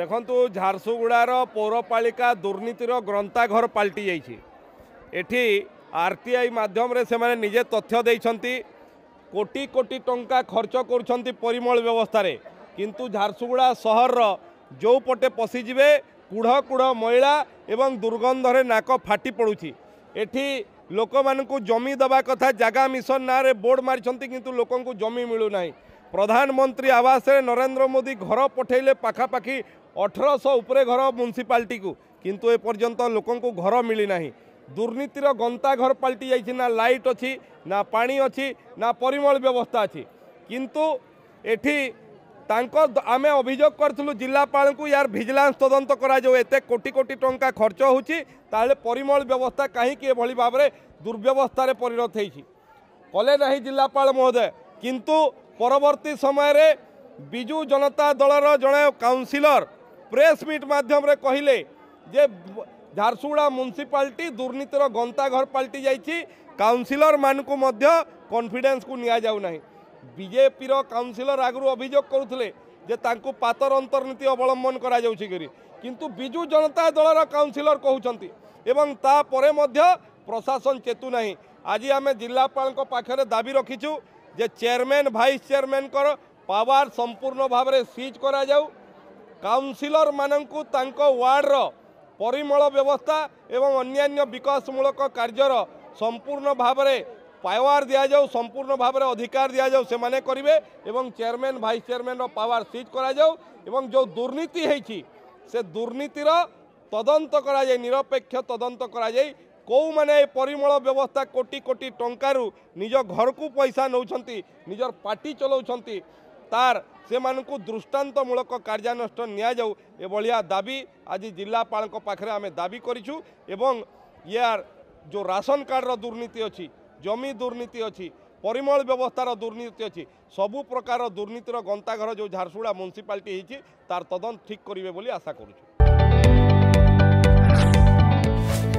ଦେଖନ୍ତୁ ଝାରସୁଗୁଡ଼ାର ପୌରପାଳିକା ଦୁର୍ନୀତିର ଗ୍ରନ୍ଥାଘର ପାଲଟି ଯାଇଛି ଏଠି ଆର୍ ଟି ଆଇ ମାଧ୍ୟମରେ ସେମାନେ ନିଜେ ତଥ୍ୟ ଦେଇଛନ୍ତି କୋଟି କୋଟି ଟଙ୍କା ଖର୍ଚ୍ଚ କରୁଛନ୍ତି ପରିମଳ ବ୍ୟବସ୍ଥାରେ କିନ୍ତୁ ଝାରସୁଗୁଡ଼ା ସହରର ଯେଉଁ ପଟେ ପଶିଯିବେ କୁଢ଼ କୁଢ଼ ମଇଳା ଏବଂ ଦୁର୍ଗନ୍ଧରେ ନାକ ଫାଟି ପଡ଼ୁଛି ଏଠି ଲୋକମାନଙ୍କୁ ଜମି ଦେବା କଥା ଜାଗା ମିଶନ ନାଁରେ ବୋର୍ଡ଼ ମାରିଛନ୍ତି କିନ୍ତୁ ଲୋକଙ୍କୁ ଜମି ମିଳୁନାହିଁ প্রধানমন্ত্রী আবাসে নরেন্দ্র মোদি ঘর পঠাইলে পাখাপাখি অঠরশ উপরে ঘর মুনিসিপালিটিকু কিন্তু এপর্যন্ত লোকଙ୍କୁ ঘর মিলি না দুর্নীতির গন্তা ঘর পাল্টি যাই না লাইট অছি না পানি অছি না পরিমল ব্যবস্থা আছে কিন্তু এটি তাঙ্ক আমি অভিযোগ করলু জেলাপাল ইয়ার ভিজিলান্স তদন্ত করা এতে কোটি কোটি টঙ্কা খরচ হচ্ছে তাহলে পরিমল ব্যবস্থা কী এভাবে ভাবে দুর্ব্যবস্থার পরিণত হয়েছি কলে না জেলাপাল মহোদয় কিন্তু পরবর্তী সময়ে বিজু জনতা দলর জনে কাউন্সিলর প্রেস মিট মাধ্যমে কহিলে যে ঝারসুগুড়া মুনিসিপালিটি দুর্নীতির গন্তাঘর পাল্টি যাই কাউন্সিলর মানুষ কনফিডেন্স কু নিয়া যাও না বিজেপির কাউন্সিলর আগু অভিযোগ করুলে যে তাঁর পাতর অন্তর্নীতি অবলম্বন করা যাচ্ছে করে কিন্তু বিজু জনতা দলর কাউন্সিলর কুমার এবং তাপরে মধ্য প্রশাসন চেতু না আজ আমি জেলাপাল পাখে দাবি রাখিছু যে চেয়ারম্যান ভাইস চেয়ারম্যানকর পাওয়ার সম্পূর্ণ ভাবে সিজ করা যাও কাউন্সিলর মানুষ তাঙ্ক ওয়ার্ডর পরিমল ব্যবস্থা এবং অন্যান্য বিকাশমূলক কার্যর সম্পূর্ণ ভাবে পাওয়ার দিয়া যাও সম্পূর্ণ ভাবে অধিকার দিয়া যাও সেমানে করবে এবং চেয়ারম্যান ভাইস চেয়ারম্যানর পাওয়ার সিজ করা যাও এবং যে দুর্নীতি হয়েছি সে দুর্নীতির তদন্ত করা যায় নিরপেক্ষ তদন্ত করা যায় କେଉଁମାନେ ଏ ପରିମଳ ବ୍ୟବସ୍ଥା କୋଟି କୋଟି ଟଙ୍କାରୁ ନିଜ ଘରକୁ ପଇସା ନେଉଛନ୍ତି ନିଜର ପାର୍ଟି ଚଲାଉଛନ୍ତି ତାର ସେମାନଙ୍କୁ ଦୃଷ୍ଟାନ୍ତମୂଳକ କାର୍ଯ୍ୟାନୁଷ୍ଠାନ ନିଆଯାଉ ଏଭଳିଆ ଦାବି ଆଜି ଜିଲ୍ଲାପାଳଙ୍କ ପାଖରେ ଆମେ ଦାବି କରିଛୁ ଏବଂ ୟାର ଯେଉଁ ରାସନ କାର୍ଡ଼ର ଦୁର୍ନୀତି ଅଛି ଜମି ଦୁର୍ନୀତି ଅଛି ପରିମଳ ବ୍ୟବସ୍ଥାର ଦୁର୍ନୀତି ଅଛି ସବୁ ପ୍ରକାର ଦୁର୍ନୀତିର ଗନ୍ତାଘର ଯେଉଁ ଝାରସୁଗୁଡ଼ା ମ୍ୟୁନିସିପାଲିଟି ହେଇଛି ତାର ତଦନ୍ତ ଠିକ୍ କରିବେ ବୋଲି ଆଶା କରୁଛୁ